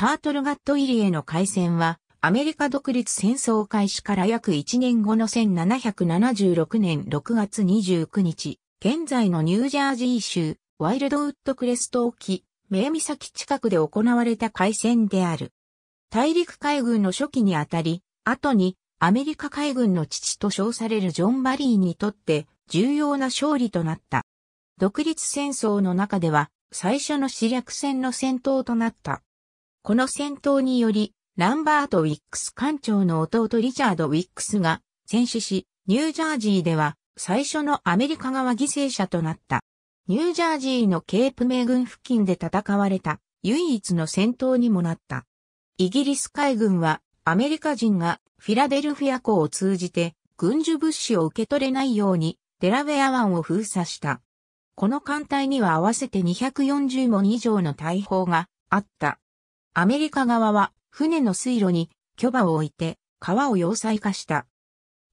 タートルガット入りへの開戦は、アメリカ独立戦争開始から約1年後の1776年6月29日、現在のニュージャージー州、ワイルドウッドクレスト沖、サキ近くで行われた海戦である。大陸海軍の初期にあたり、後にアメリカ海軍の父と称されるジョン・バリーにとって重要な勝利となった。独立戦争の中では最初の死略戦の戦闘となった。この戦闘により、ランバート・ウィックス艦長の弟リチャード・ウィックスが戦死し、ニュージャージーでは最初のアメリカ側犠牲者となった。ニュージャージーのケープ名軍付近で戦われた唯一の戦闘にもなった。イギリス海軍はアメリカ人がフィラデルフィア港を通じて軍需物資を受け取れないようにデラウェア湾を封鎖した。この艦隊には合わせて240門以上の大砲があった。アメリカ側は船の水路に巨馬を置いて川を要塞化した。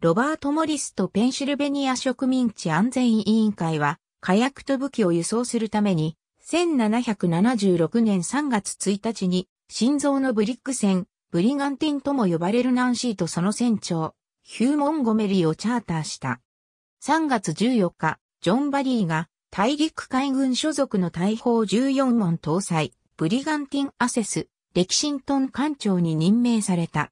ロバート・モリスとペンシルベニア植民地安全委員会は火薬と武器を輸送するために1776年3月1日に心臓のブリック船ブリガンティンとも呼ばれるナンシーとその船長ヒュー・モンゴメリーをチャーターした。3月14日、ジョン・バリーが大陸海軍所属の大砲14門搭載、ブリガンティン・アセス、レキシントン艦長に任命された。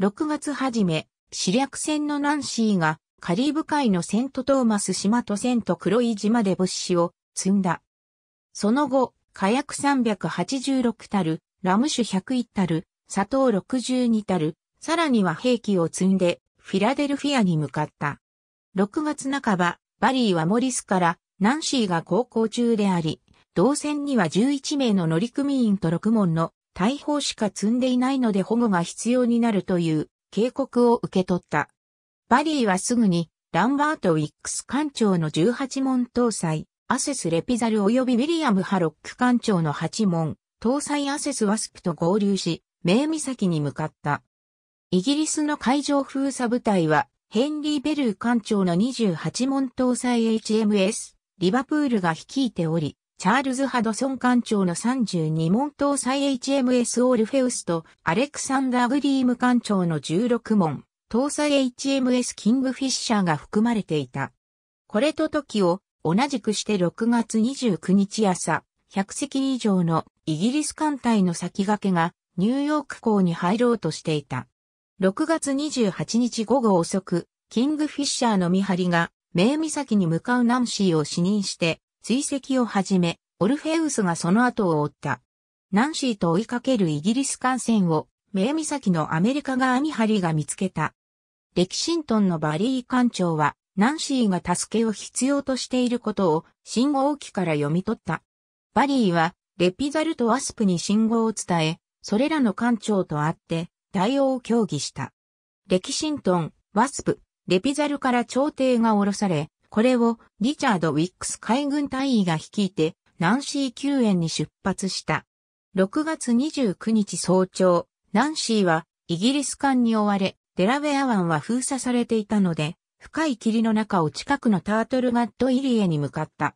6月初め、死略船のナンシーがカリブ海のセントトーマス島とセント黒井島で物資を積んだ。その後、火薬386たる、ラム酒101たる、砂糖62たる、さらには兵器を積んで、フィラデルフィアに向かった。6月半ば、バリーはモリスから、ナンシーが航行中であり、同船には11名の乗組員と6門の大砲しか積んでいないので保護が必要になるという警告を受け取った。バリーはすぐにランバート・ウィックス艦長の18門搭載、アセス・レピザル及びウィリアム・ハロック艦長の8門、搭載アセス・ワスプと合流し、名岬に向かった。イギリスの海上封鎖部隊は、ヘンリー・ベルー艦長の28門搭載 HMS、リバプールが率いており、チャールズ・ハドソン艦長の32門搭載 HMS オールフェウスとアレクサンダー・グリーム艦長の16門搭載 HMS キングフィッシャーが含まれていた。これと時を同じくして6月29日朝、100隻以上のイギリス艦隊の先駆けがニューヨーク港に入ろうとしていた。6月28日午後遅く、キングフィッシャーの見張りが、名岬に向かうナンシーを死認して、追跡を始め、オルフェウスがその後を追った。ナンシーと追いかけるイギリス艦船を、メイ岬のアメリカ側にハリが見つけた。レキシントンのバリー艦長は、ナンシーが助けを必要としていることを信号機から読み取った。バリーは、レピザルとアスプに信号を伝え、それらの艦長と会って、対応を協議した。レキシントン、ワスプ、レピザルから朝廷が降ろされ、これをリチャード・ウィックス海軍大尉が率いてナンシー救援に出発した。6月29日早朝、ナンシーはイギリス艦に追われ、デラウェア湾は封鎖されていたので、深い霧の中を近くのタートルガット入江に向かった。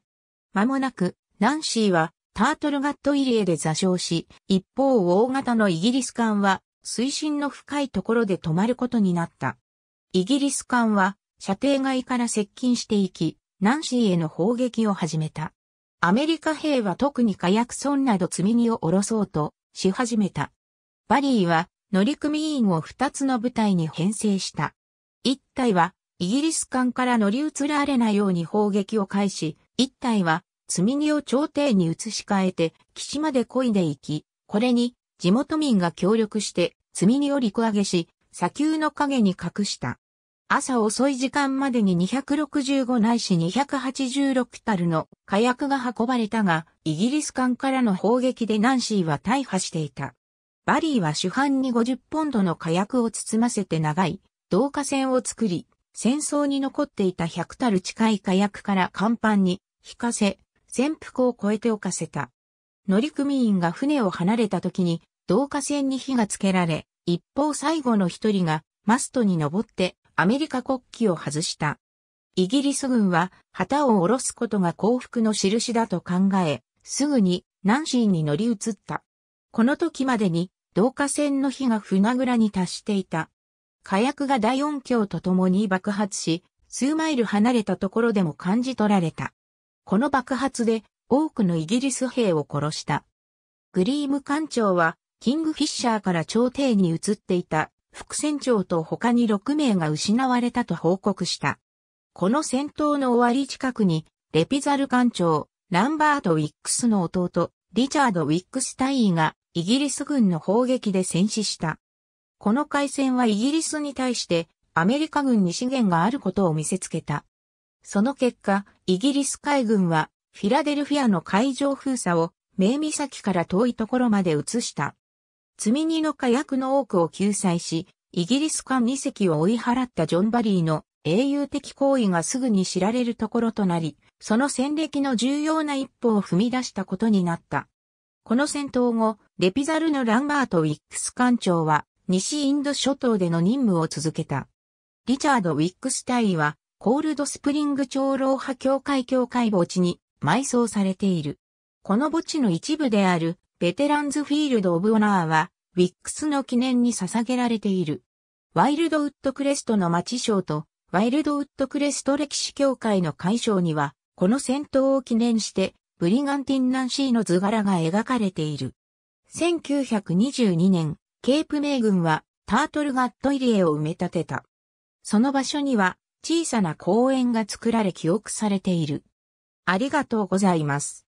間もなく、ナンシーはタートルガット入江で座礁し、一方大型のイギリス艦は水深の深いところで止まることになった。イギリス艦は射程外から接近していき、ナンシーへの砲撃を始めた。アメリカ兵は特に火薬損など積み荷を下ろそうとし始めた。バリーは乗組員を二つの部隊に編成した。一隊はイギリス艦から乗り移られないように砲撃を開始、一隊は積み荷を朝廷に移し替えて岸まで漕いでいき、これに地元民が協力して積み荷を陸揚げし、砂丘の影に隠した。朝遅い時間までに265ないし286タルの火薬が運ばれたが、イギリス艦からの砲撃でナンシーは大破していた。バリーは主犯に50ポンドの火薬を包ませて長い、導火線を作り、戦争に残っていた100タル近い火薬から甲板に引かせ、潜伏を越えておかせた。乗組員が船を離れた時に、導火線に火がつけられ、一方最後の一人がマストに登ってアメリカ国旗を外した。イギリス軍は旗を下ろすことが降伏の印だと考え、すぐにナンシーに乗り移った。この時までに同化線の火が船倉に達していた。火薬が大音響とともに爆発し、数マイル離れたところでも感じ取られた。この爆発で多くのイギリス兵を殺した。グリーム艦長はキングフィッシャーから朝廷に移っていた副船長と他に6名が失われたと報告した。この戦闘の終わり近くに、レピザル艦長、ランバート・ウィックスの弟、リチャード・ウィックス大尉が、イギリス軍の砲撃で戦死した。この海戦はイギリスに対して、アメリカ軍に資源があることを見せつけた。その結果、イギリス海軍は、フィラデルフィアの海上封鎖を、名岬から遠いところまで移した。積荷の火薬の多くを救済し、イギリス艦2隻を追い払ったジョン・バリーの英雄的行為がすぐに知られるところとなり、その戦歴の重要な一歩を踏み出したことになった。この戦闘後、レピザルのランバート・ウィックス艦長は、西インド諸島での任務を続けた。リチャード・ウィックス隊尉は、コールドスプリング長老派教会教会墓地に埋葬されている。この墓地の一部であるベテランズフィールド・オブ・オナーは、ウィックスの記念に捧げられている。ワイルドウッドクレストの町賞と、ワイルドウッドクレスト歴史協会の会賞には、この戦闘を記念して、ブリガンティン・ナンシーの図柄が描かれている。1922年、ケープ名軍は、タートルガット入リ江を埋め立てた。その場所には、小さな公園が作られ記憶されている。ありがとうございます。